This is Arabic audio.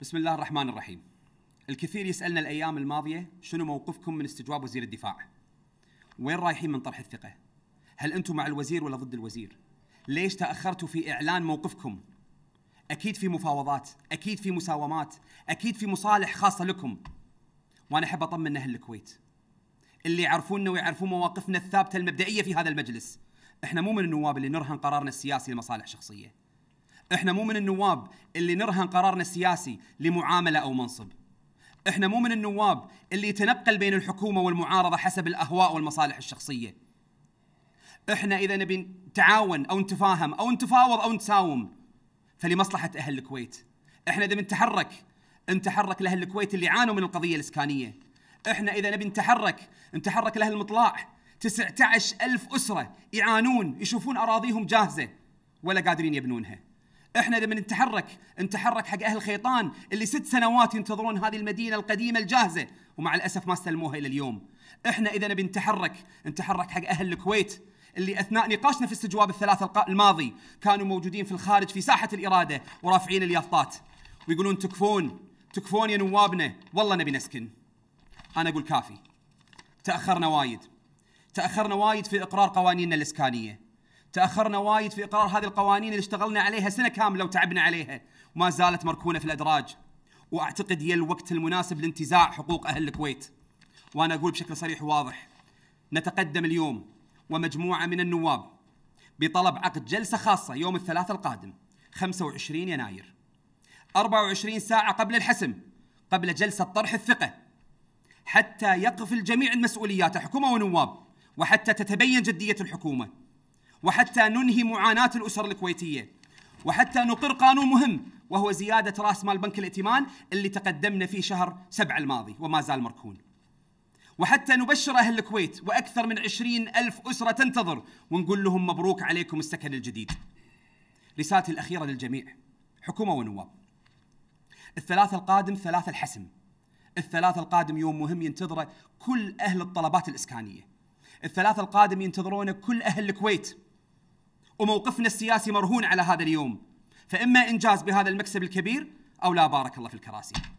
بسم الله الرحمن الرحيم. الكثير يسالنا الايام الماضيه شنو موقفكم من استجواب وزير الدفاع؟ وين رايحين من طرح الثقه؟ هل انتم مع الوزير ولا ضد الوزير؟ ليش تاخرتوا في اعلان موقفكم؟ اكيد في مفاوضات، اكيد في مساومات، اكيد في مصالح خاصه لكم. وانا احب اطمن اهل الكويت. اللي يعرفونا ويعرفون مواقفنا الثابته المبدئيه في هذا المجلس. احنا مو من النواب اللي نرهن قرارنا السياسي لمصالح شخصيه. احنا مو من النواب اللي نرهن قرارنا السياسي لمعامله او منصب احنا مو من النواب اللي يتنقل بين الحكومه والمعارضه حسب الاهواء والمصالح الشخصيه احنا اذا نبي نتعاون او نتفاهم او نتفاوض او نتساوم فلمصلحه اهل الكويت احنا اذا بنتحرك نتحرك لاهل الكويت اللي عانوا من القضيه الاسكانيه احنا اذا نبي نتحرك نتحرك لاهل المطلاع 19 ألف أسرة يعانون يشوفون أراضيهم جاهزة ولا قادرين يبنونها احنا لما نتحرك نتحرك حق اهل خيطان اللي ست سنوات ينتظرون هذه المدينه القديمه الجاهزه ومع الاسف ما استلموها الى اليوم. احنا اذا نبي نتحرك نتحرك حق اهل الكويت اللي اثناء نقاشنا في السجواب الثلاثه الماضي كانوا موجودين في الخارج في ساحه الاراده ورافعين اليافطات ويقولون تكفون تكفون يا نوابنا والله نبي نسكن. انا اقول كافي. تاخرنا وايد. تاخرنا وايد في اقرار قوانيننا الاسكانيه. تاخرنا وايد في اقرار هذه القوانين اللي اشتغلنا عليها سنه كامله وتعبنا عليها وما زالت مركونه في الادراج واعتقد هي الوقت المناسب لانتزاع حقوق اهل الكويت وانا اقول بشكل صريح وواضح نتقدم اليوم ومجموعه من النواب بطلب عقد جلسه خاصه يوم الثلاثاء القادم 25 يناير 24 ساعه قبل الحسم قبل جلسه طرح الثقه حتى يقف الجميع المسؤوليات حكومه ونواب وحتى تتبين جديه الحكومه وحتى ننهي معاناة الأسر الكويتية وحتى نقر قانون مهم وهو زيادة رأس مال بنك الائتمان اللي تقدمنا فيه شهر سبع الماضي وما زال مركون وحتى نبشر أهل الكويت وأكثر من عشرين ألف أسرة تنتظر ونقول لهم مبروك عليكم السكن الجديد رسالتي الأخيرة للجميع حكومة ونواب الثلاثة القادم ثلاثة الحسم الثلاثة القادم يوم مهم ينتظره كل أهل الطلبات الإسكانية الثلاثة القادم ينتظرونه كل أهل الكويت وموقفنا السياسي مرهون على هذا اليوم فإما إنجاز بهذا المكسب الكبير أو لا بارك الله في الكراسي